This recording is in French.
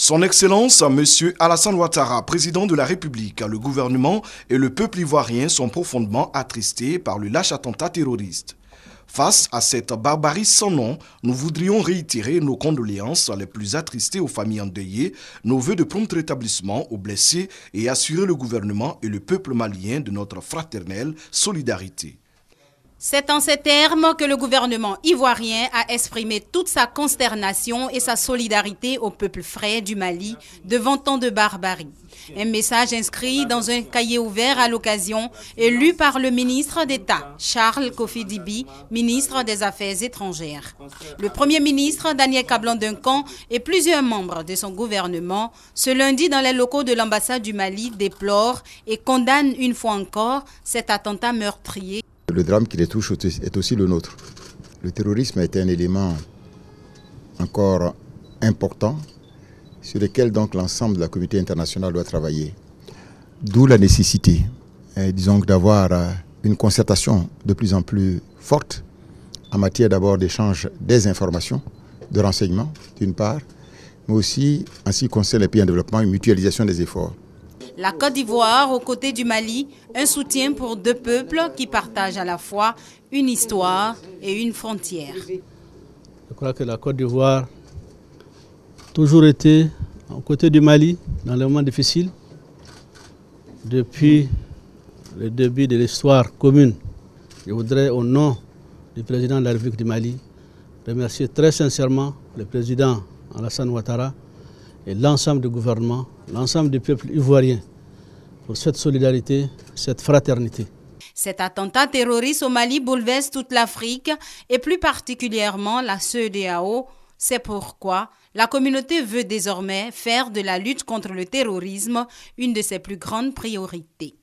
Son Excellence, Monsieur Alassane Ouattara, président de la République, le gouvernement et le peuple ivoirien sont profondément attristés par le lâche attentat terroriste. Face à cette barbarie sans nom, nous voudrions réitérer nos condoléances les plus attristées aux familles endeuillées, nos voeux de prompt rétablissement aux blessés et assurer le gouvernement et le peuple malien de notre fraternelle solidarité. C'est en ces termes que le gouvernement ivoirien a exprimé toute sa consternation et sa solidarité au peuple frais du Mali devant tant de barbarie. Un message inscrit dans un cahier ouvert à l'occasion est lu par le ministre d'État, Charles Kofi Dibi, ministre des Affaires étrangères. Le premier ministre, Daniel Kablan duncan et plusieurs membres de son gouvernement, ce lundi dans les locaux de l'ambassade du Mali, déplorent et condamnent une fois encore cet attentat meurtrier le drame qui les touche est aussi le nôtre. Le terrorisme est un élément encore important sur lequel donc l'ensemble de la communauté internationale doit travailler. D'où la nécessité, euh, disons, d'avoir euh, une concertation de plus en plus forte en matière d'abord d'échange des informations, de renseignements d'une part, mais aussi, en ce qui concerne les pays en développement, une mutualisation des efforts. La Côte d'Ivoire, aux côtés du Mali, un soutien pour deux peuples qui partagent à la fois une histoire et une frontière. Je crois que la Côte d'Ivoire a toujours été aux côtés du Mali dans les moments difficiles depuis le début de l'histoire commune. Je voudrais, au nom du président de la République du Mali, remercier très sincèrement le président Alassane Ouattara et l'ensemble du gouvernement, l'ensemble du peuple ivoirien pour cette solidarité, cette fraternité. Cet attentat terroriste au Mali bouleverse toute l'Afrique et plus particulièrement la CEDEAO. C'est pourquoi la communauté veut désormais faire de la lutte contre le terrorisme une de ses plus grandes priorités.